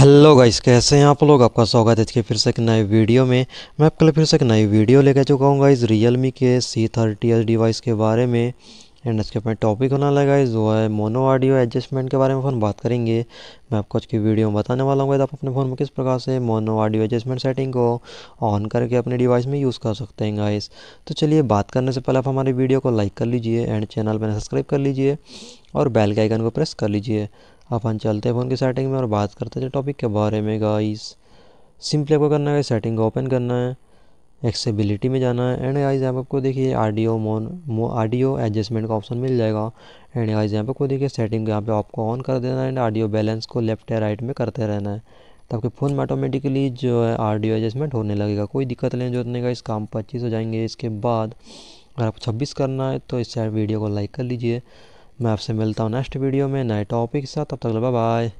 hello guys कैसे हैं आप लोग आपका स्वागत है इसके फिर से एक नए वीडियो में मैं आपके लिए फिर से एक नई वीडियो लेकर चुका हूँ गाइस रियलमी के सी थर्टी एस डिवाइस के बारे में एंड इसके अपने टॉपिक होने लगा गाइस वो है मोनो ऑडियो एडजस्टमेंट के बारे में फ़ोन बात करेंगे मैं आपको आज की वीडियो में बताने वाला हूँ आप अपने फ़ोन में किस प्रकार से मोनो ऑडियो एडजस्टमेंट सेटिंग को ऑन करके अपने डिवाइस में यूज़ कर सकते हैं गाइस तो चलिए बात करने से पहले आप हमारी वीडियो को लाइक कर लीजिए एंड चैनल पर सब्सक्राइब कर लीजिए और बेल के आइकन को प्रेस कर लीजिए अपन चलते हैं फ़ोन की सेटिंग में और बात करते हैं टॉपिक के बारे में गाइस सिंपली आपको करना है सेटिंग को ओपन करना है एक्सेबिलिटी में जाना है एंड गाइस यहाँ पर आपको देखिए आडियो मोन मो ऑडियो एडजस्टमेंट का ऑप्शन मिल जाएगा एंड गाइस यहाँ पर आपको देखिए सेटिंग यहाँ पे आपको ऑन कर देना है एंड ऑडियो बैलेंस को लेफ्ट या राइट में करते रहना है तो आपके फ़ोन में ऑटोमेटिकली जो है ऑडियो एडजस्टमेंट होने लगेगा कोई दिक्कत नहीं जो इतने का इस काम पच्चीस हो जाएंगे इसके बाद अगर आपको छब्बीस करना है तो इस वीडियो को लाइक कर लीजिए मैं आपसे मिलता हूँ नेक्स्ट वीडियो में नए टॉपिक के साथ तब तक बाय